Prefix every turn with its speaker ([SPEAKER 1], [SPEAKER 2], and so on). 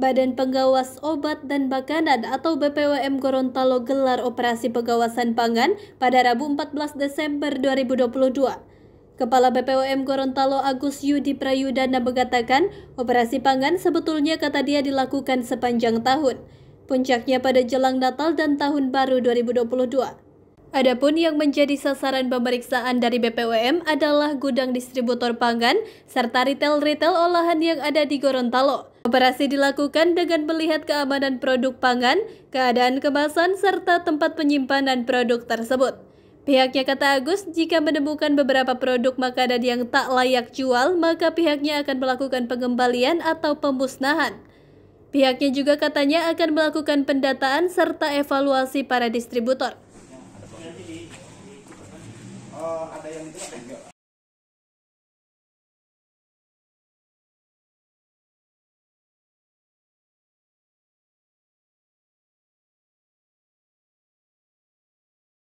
[SPEAKER 1] Badan Pengawas Obat dan Makanan atau BPOM Gorontalo gelar operasi pengawasan pangan pada Rabu 14 Desember 2022. Kepala BPOM Gorontalo Agus Yudi Prayudana mengatakan, operasi pangan sebetulnya kata dia dilakukan sepanjang tahun. Puncaknya pada jelang Natal dan Tahun Baru 2022. Adapun yang menjadi sasaran pemeriksaan dari BPOM adalah gudang distributor pangan serta retail-retail olahan yang ada di Gorontalo. Operasi dilakukan dengan melihat keamanan produk pangan, keadaan kemasan, serta tempat penyimpanan produk tersebut. Pihaknya kata Agus, jika menemukan beberapa produk makanan yang tak layak jual, maka pihaknya akan melakukan pengembalian atau pemusnahan. Pihaknya juga katanya akan melakukan pendataan serta evaluasi para distributor.
[SPEAKER 2] 哎，你这么讲。